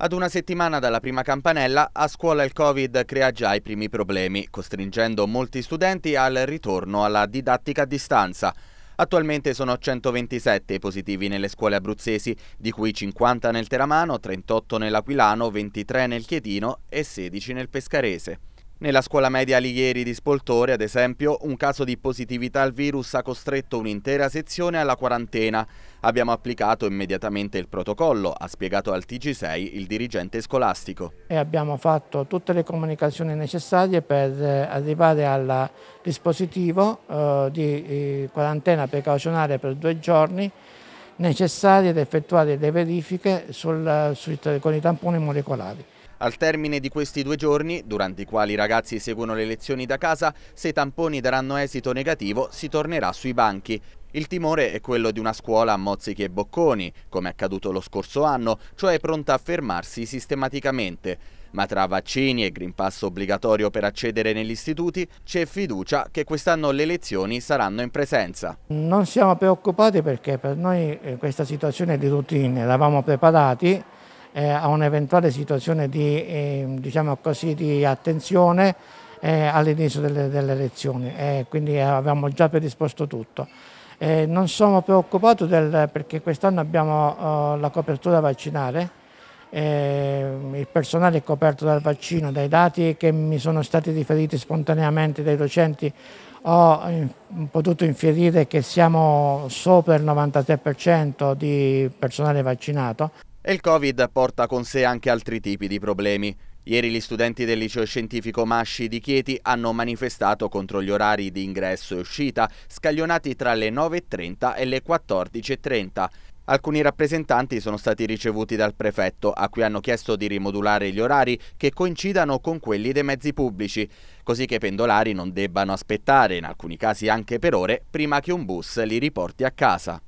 Ad una settimana dalla prima campanella, a scuola il Covid crea già i primi problemi, costringendo molti studenti al ritorno alla didattica a distanza. Attualmente sono 127 i positivi nelle scuole abruzzesi, di cui 50 nel Teramano, 38 nell'Aquilano, 23 nel Chietino e 16 nel Pescarese. Nella scuola media Alighieri di Spoltore, ad esempio, un caso di positività al virus ha costretto un'intera sezione alla quarantena. Abbiamo applicato immediatamente il protocollo, ha spiegato al TG6 il dirigente scolastico. E abbiamo fatto tutte le comunicazioni necessarie per eh, arrivare al dispositivo eh, di eh, quarantena precauzionale per due giorni necessarie ad effettuare le verifiche sul, eh, sui, con i tamponi molecolari. Al termine di questi due giorni, durante i quali i ragazzi seguono le lezioni da casa, se i tamponi daranno esito negativo si tornerà sui banchi. Il timore è quello di una scuola a mozzichi e bocconi, come accaduto lo scorso anno, cioè pronta a fermarsi sistematicamente. Ma tra vaccini e green pass obbligatorio per accedere negli istituti c'è fiducia che quest'anno le lezioni saranno in presenza. Non siamo preoccupati perché per noi eh, questa situazione è di routine, eravamo preparati eh, a un'eventuale situazione di, eh, diciamo così, di attenzione eh, all'inizio delle, delle, elezioni, eh, quindi eh, avevamo già predisposto tutto. Eh, non sono preoccupato del, perché quest'anno abbiamo la copertura vaccinale, il personale è coperto dal vaccino, dai dati che mi sono stati riferiti spontaneamente dai docenti ho potuto infierire che siamo sopra il 93% di personale vaccinato. E il Covid porta con sé anche altri tipi di problemi. Ieri gli studenti del liceo scientifico Masci di Chieti hanno manifestato contro gli orari di ingresso e uscita, scaglionati tra le 9.30 e le 14.30. Alcuni rappresentanti sono stati ricevuti dal prefetto, a cui hanno chiesto di rimodulare gli orari che coincidano con quelli dei mezzi pubblici, così che i pendolari non debbano aspettare, in alcuni casi anche per ore, prima che un bus li riporti a casa.